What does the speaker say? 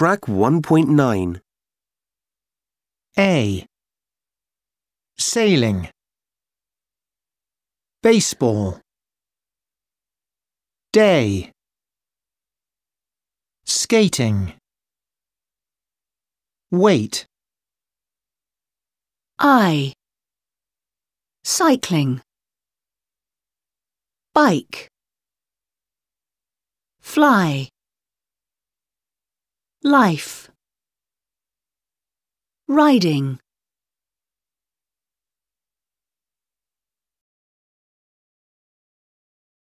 Track 1.9 A. Sailing Baseball Day Skating Weight I Cycling Bike Fly Life Riding